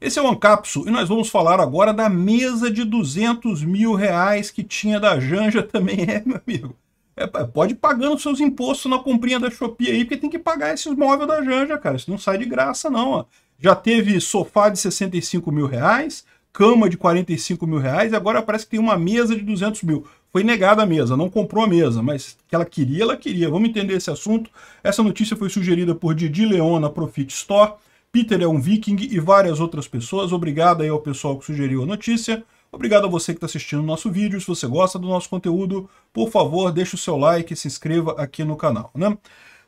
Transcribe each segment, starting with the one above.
Esse é o Ancapso e nós vamos falar agora da mesa de 200 mil reais que tinha da Janja também, é, meu amigo. É, pode ir pagando seus impostos na comprinha da Shopee aí, porque tem que pagar esses móveis da Janja, cara. Isso não sai de graça, não, ó. Já teve sofá de 65 mil reais, cama de 45 mil reais, e agora parece que tem uma mesa de 200 mil. Foi negada a mesa, não comprou a mesa, mas que ela queria, ela queria. Vamos entender esse assunto. Essa notícia foi sugerida por Didi Leona na Profit Store. Peter é um viking e várias outras pessoas. Obrigado aí ao pessoal que sugeriu a notícia. Obrigado a você que está assistindo o nosso vídeo. Se você gosta do nosso conteúdo, por favor, deixe o seu like e se inscreva aqui no canal. Né?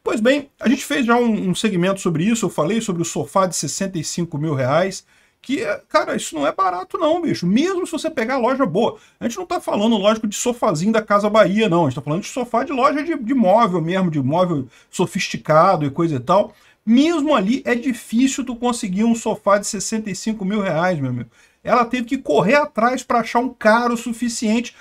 Pois bem, a gente fez já um, um segmento sobre isso. Eu falei sobre o sofá de 65 mil reais que, cara, isso não é barato não, bicho. Mesmo se você pegar loja boa. A gente não está falando, lógico, de sofazinho da Casa Bahia, não. A gente está falando de sofá de loja de, de móvel mesmo, de móvel sofisticado e coisa e tal. Mesmo ali, é difícil tu conseguir um sofá de 65 mil reais, meu amigo. Ela teve que correr atrás para achar um caro suficiente.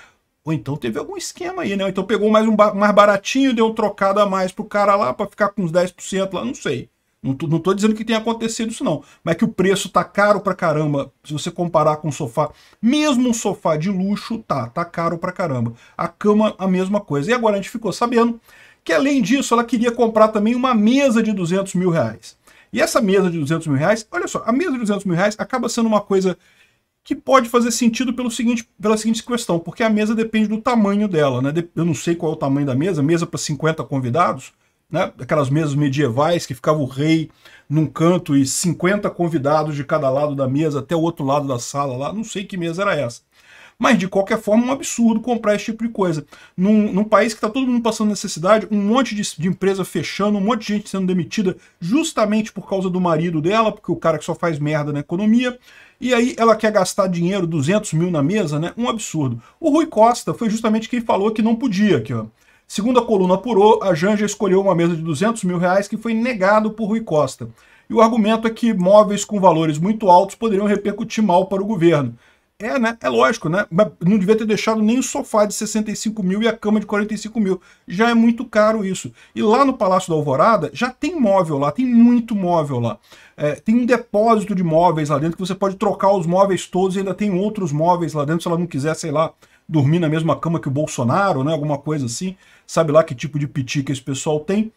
Ou então teve algum esquema aí, né? Ou então pegou mais um ba mais baratinho, deu um trocado a mais pro cara lá para ficar com uns 10% lá, não sei. Não tô, não tô dizendo que tenha acontecido isso, não. Mas que o preço tá caro pra caramba. Se você comparar com um sofá, mesmo um sofá de luxo, tá, tá caro pra caramba. A cama, a mesma coisa. E agora a gente ficou sabendo que além disso ela queria comprar também uma mesa de 200 mil reais. E essa mesa de 200 mil reais, olha só, a mesa de 200 mil reais acaba sendo uma coisa que pode fazer sentido pelo seguinte, pela seguinte questão, porque a mesa depende do tamanho dela, né? Eu não sei qual é o tamanho da mesa, mesa para 50 convidados, né? Aquelas mesas medievais que ficava o rei num canto e 50 convidados de cada lado da mesa até o outro lado da sala lá, não sei que mesa era essa. Mas, de qualquer forma, é um absurdo comprar esse tipo de coisa. Num, num país que está todo mundo passando necessidade, um monte de, de empresa fechando, um monte de gente sendo demitida justamente por causa do marido dela, porque o cara que só faz merda na economia. E aí ela quer gastar dinheiro, 200 mil na mesa, né? Um absurdo. O Rui Costa foi justamente quem falou que não podia, aqui, ó. Segundo a coluna apurou, a Janja escolheu uma mesa de 200 mil reais que foi negado por Rui Costa. E o argumento é que móveis com valores muito altos poderiam repercutir mal para o governo. É, né? É lógico, né? Mas não devia ter deixado nem o sofá de 65 mil e a cama de 45 mil. Já é muito caro isso. E lá no Palácio da Alvorada já tem móvel lá, tem muito móvel lá. É, tem um depósito de móveis lá dentro que você pode trocar os móveis todos e ainda tem outros móveis lá dentro se ela não quiser, sei lá, dormir na mesma cama que o Bolsonaro, né? Alguma coisa assim. Sabe lá que tipo de piti que esse pessoal tem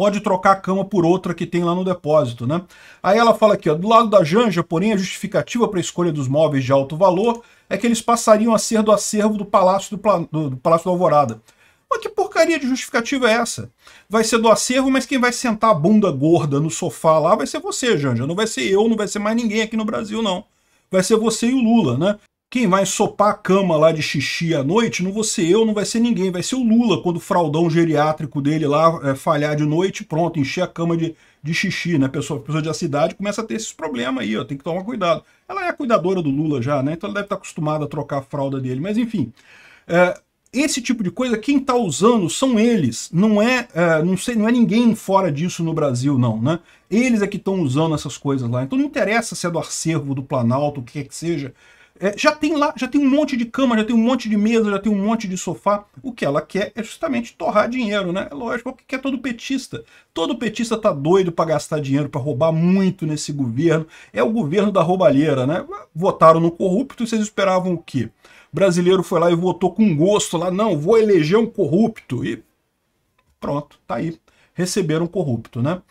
pode trocar a cama por outra que tem lá no depósito, né? Aí ela fala aqui, ó, do lado da Janja, porém, a justificativa para a escolha dos móveis de alto valor é que eles passariam a ser do acervo do Palácio do, Plan... do Palácio Alvorada. Mas que porcaria de justificativa é essa? Vai ser do acervo, mas quem vai sentar a bunda gorda no sofá lá vai ser você, Janja. Não vai ser eu, não vai ser mais ninguém aqui no Brasil, não. Vai ser você e o Lula, né? Quem vai sopar a cama lá de xixi à noite não vai ser eu, não vai ser ninguém, vai ser o Lula, quando o fraldão geriátrico dele lá é, falhar de noite, pronto, encher a cama de, de xixi, né? Pessoa, pessoa de acidade começa a ter esses problemas aí, ó, tem que tomar cuidado. Ela é a cuidadora do Lula já, né? Então ela deve estar tá acostumada a trocar a fralda dele, mas enfim. É, esse tipo de coisa, quem está usando são eles, não é, é, não, sei, não é ninguém fora disso no Brasil, não, né? Eles é que estão usando essas coisas lá. Então não interessa se é do acervo do Planalto, o que quer que seja, é, já tem lá, já tem um monte de cama, já tem um monte de mesa, já tem um monte de sofá. O que ela quer é justamente torrar dinheiro, né? É lógico, que quer é todo petista. Todo petista tá doido para gastar dinheiro, para roubar muito nesse governo. É o governo da roubalheira, né? Votaram no corrupto e vocês esperavam o quê? O brasileiro foi lá e votou com gosto lá, não, vou eleger um corrupto. E pronto, tá aí. Receberam um corrupto, né?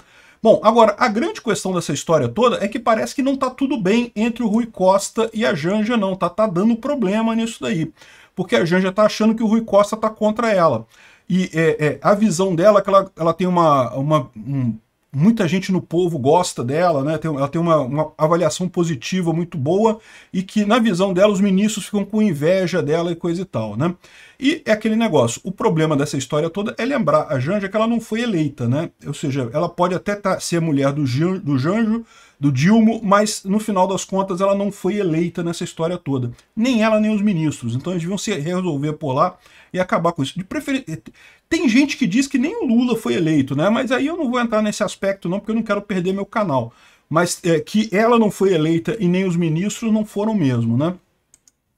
Bom, agora, a grande questão dessa história toda é que parece que não tá tudo bem entre o Rui Costa e a Janja, não. Tá, tá dando problema nisso daí. Porque a Janja tá achando que o Rui Costa tá contra ela. E é, é, a visão dela é que ela, ela tem uma, uma um muita gente no povo gosta dela, né? Tem, ela tem uma, uma, avaliação positiva muito boa e que, na visão dela, os ministros ficam com inveja dela e coisa e tal, né? E é aquele negócio, o problema dessa história toda é lembrar a Janja que ela não foi eleita, né? Ou seja, ela pode até tá, ser mulher do, Gil, do Janjo, do Dilmo, mas no final das contas ela não foi eleita nessa história toda. Nem ela, nem os ministros. Então eles deviam se resolver por lá e acabar com isso. De preferência tem gente que diz que nem o Lula foi eleito, né? Mas aí eu não vou entrar nesse aspecto não, porque eu não quero perder meu canal. Mas é, que ela não foi eleita e nem os ministros não foram mesmo, né?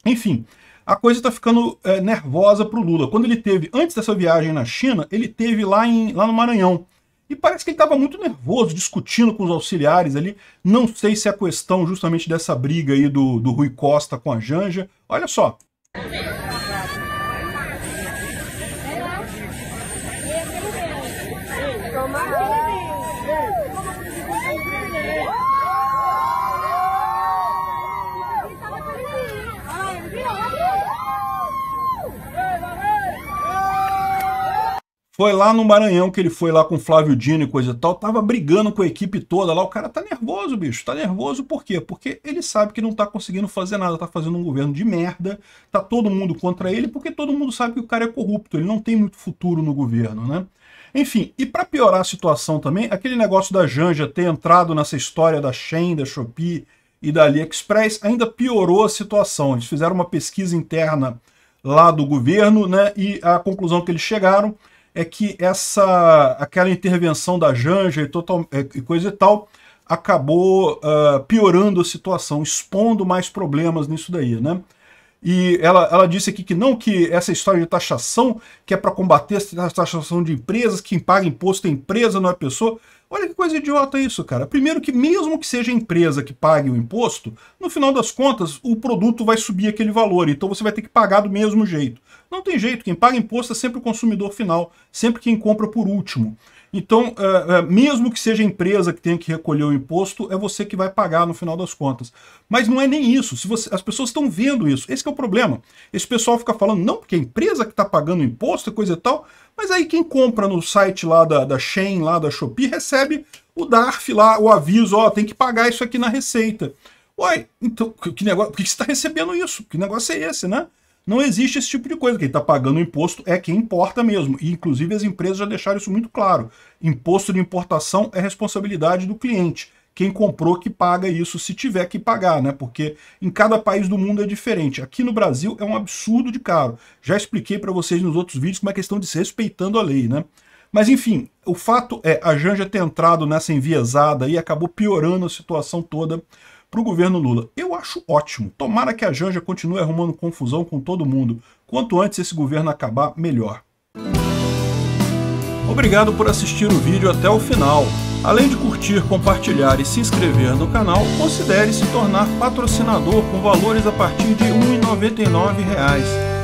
Enfim, a coisa está ficando é, nervosa para o Lula. Quando ele teve, antes dessa viagem na China, ele teve lá, em, lá no Maranhão. E parece que ele estava muito nervoso, discutindo com os auxiliares ali. Não sei se é a questão justamente dessa briga aí do, do Rui Costa com a Janja. Olha só. Foi lá no Maranhão que ele foi lá com Flávio Dino e coisa e tal, tava brigando com a equipe toda lá, o cara tá nervoso, bicho, tá nervoso por quê? Porque ele sabe que não tá conseguindo fazer nada, tá fazendo um governo de merda, tá todo mundo contra ele, porque todo mundo sabe que o cara é corrupto, ele não tem muito futuro no governo, né? Enfim, e para piorar a situação também, aquele negócio da Janja ter entrado nessa história da Shen, da Shopee e da AliExpress ainda piorou a situação. Eles fizeram uma pesquisa interna lá do governo, né? E a conclusão que eles chegaram é que essa aquela intervenção da Janja e, total, é, e coisa e tal acabou uh, piorando a situação, expondo mais problemas nisso daí, né? E ela, ela disse aqui que não, que essa história de taxação, que é para combater a taxação de empresas, quem paga imposto é empresa, não é pessoa. Olha que coisa idiota isso, cara. Primeiro que mesmo que seja a empresa que pague o imposto, no final das contas, o produto vai subir aquele valor, então você vai ter que pagar do mesmo jeito. Não tem jeito, quem paga imposto é sempre o consumidor final, sempre quem compra por último. Então, eh, eh, mesmo que seja a empresa que tenha que recolher o imposto, é você que vai pagar no final das contas. Mas não é nem isso. Se você, as pessoas estão vendo isso. Esse é o problema. Esse pessoal fica falando, não, porque a empresa que está pagando o imposto e coisa e tal, mas aí quem compra no site lá da, da Shein, lá da Shopee, recebe o DARF lá, o aviso, ó, tem que pagar isso aqui na receita. Uai, então, que negócio, por que você está recebendo isso? Que negócio é esse, né? Não existe esse tipo de coisa. Quem está pagando o imposto é quem importa mesmo. E, inclusive, as empresas já deixaram isso muito claro. Imposto de importação é responsabilidade do cliente. Quem comprou que paga isso, se tiver que pagar, né? Porque em cada país do mundo é diferente. Aqui no Brasil é um absurdo de caro. Já expliquei para vocês nos outros vídeos como é questão de se respeitando a lei, né? Mas enfim, o fato é, a Janja ter entrado nessa enviesada e acabou piorando a situação toda para o governo Lula. Eu acho ótimo. Tomara que a Janja continue arrumando confusão com todo mundo. Quanto antes esse governo acabar, melhor. Obrigado por assistir o vídeo até o final. Além de curtir, compartilhar e se inscrever no canal, considere se tornar patrocinador com valores a partir de R$ 1,99